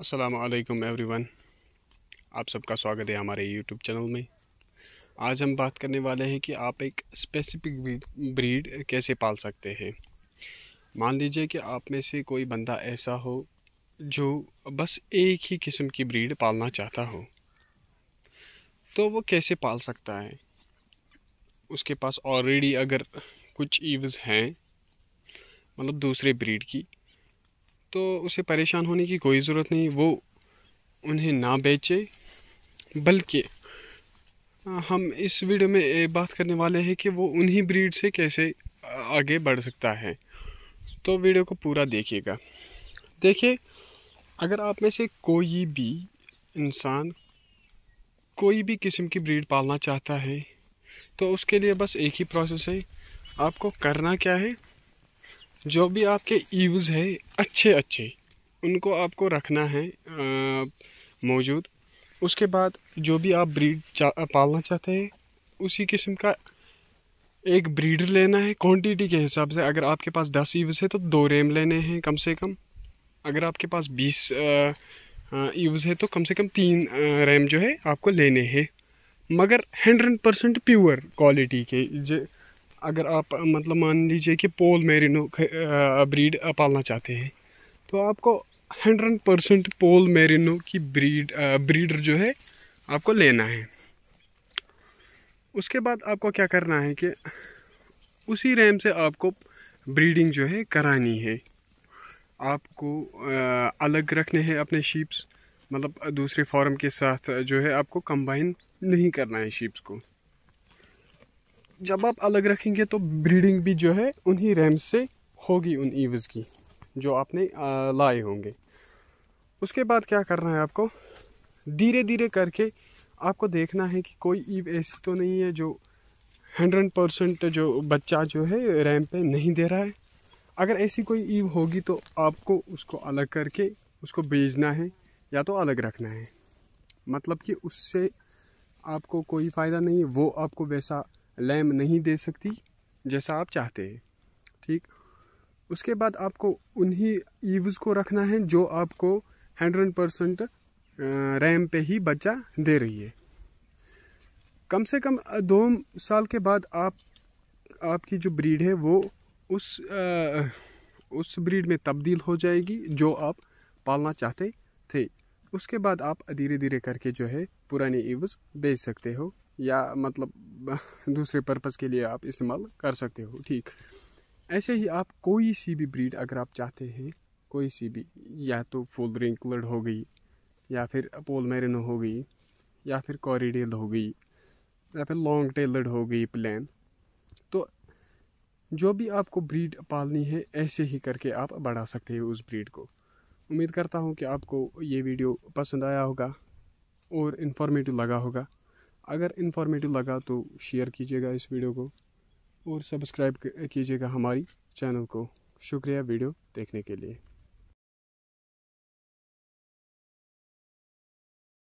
असलकम वन आप सबका स्वागत है हमारे यूट्यूब चैनल में आज हम बात करने वाले हैं कि आप एक स्पेसिफिक ब्रीड कैसे पाल सकते हैं मान लीजिए कि आप में से कोई बंदा ऐसा हो जो बस एक ही किस्म की ब्रीड पालना चाहता हो तो वो कैसे पाल सकता है उसके पास ऑलरेडी अगर कुछ ईव्स हैं मतलब दूसरे ब्रीड की तो उसे परेशान होने की कोई ज़रूरत नहीं वो उन्हें ना बेचे बल्कि हम इस वीडियो में बात करने वाले हैं कि वो उन्हीं ब्रीड से कैसे आगे बढ़ सकता है तो वीडियो को पूरा देखिएगा देखिए अगर आप में से कोई भी इंसान कोई भी किस्म की ब्रीड पालना चाहता है तो उसके लिए बस एक ही प्रोसेस है आपको करना क्या है जो भी आपके यूज़ हैं अच्छे अच्छे उनको आपको रखना है मौजूद उसके बाद जो भी आप ब्रीड चा, पालना चाहते हैं उसी किस्म का एक ब्रीडर लेना है क्वांटिटी के हिसाब से अगर आपके पास दस ईव्स है तो दो रेम लेने हैं कम से कम अगर आपके पास बीस ईव्स है तो कम से कम तीन रेम जो है आपको लेने हैं मगर हंड्रेड परसेंट प्योर क्वालिटी के अगर आप मतलब मान लीजिए कि पोल मेरिनो ब्रीड पालना चाहते हैं तो आपको हंड्रेड परसेंट पोल मेरिनो की ब्रीड ब्रीडर जो है आपको लेना है उसके बाद आपको क्या करना है कि उसी रैम से आपको ब्रीडिंग जो है करानी है आपको अलग रखने हैं अपने शीप्स मतलब दूसरे फॉर्म के साथ जो है आपको कंबाइन नहीं करना है शीप्स को जब आप अलग रखेंगे तो ब्रीडिंग भी जो है उन्हीं रैम्स से होगी उन ईव्स की जो आपने लाए होंगे उसके बाद क्या करना है आपको धीरे धीरे करके आपको देखना है कि कोई ईव ऐसी तो नहीं है जो हंड्रेड परसेंट जो बच्चा जो है रैम पे नहीं दे रहा है अगर ऐसी कोई ईव होगी तो आपको उसको अलग करके उसको बेचना है या तो अलग रखना है मतलब कि उससे आपको कोई फ़ायदा नहीं है वो आपको वैसा लैम नहीं दे सकती जैसा आप चाहते हैं ठीक उसके बाद आपको उन्हीं ईव्स को रखना है जो आपको हंड्रेड परसेंट रैम पे ही बच्चा दे रही है कम से कम दो साल के बाद आप आपकी जो ब्रीड है वो उस आ, उस ब्रीड में तब्दील हो जाएगी जो आप पालना चाहते थे उसके बाद आप धीरे धीरे करके जो है पुराने ईव्स बेच सकते हो या मतलब दूसरे पर्पज़ के लिए आप इस्तेमाल कर सकते हो ठीक ऐसे ही आप कोई सी भी ब्रीड अगर आप चाहते हैं कोई सी भी या तो फुल रिंकलड हो गई या फिर पोल मैरिन हो गई या फिर कॉरीडेल हो गई या फिर लॉन्ग टेलर्ड हो गई प्लान तो जो भी आपको ब्रीड पालनी है ऐसे ही करके आप बढ़ा सकते हो उस ब्रीड को उम्मीद करता हूँ कि आपको ये वीडियो पसंद आया होगा और इन्फॉर्मेटिव लगा होगा अगर इन्फॉर्मेटिव लगा तो शेयर कीजिएगा इस वीडियो को और सब्सक्राइब कीजिएगा हमारी चैनल को शुक्रिया वीडियो देखने के लिए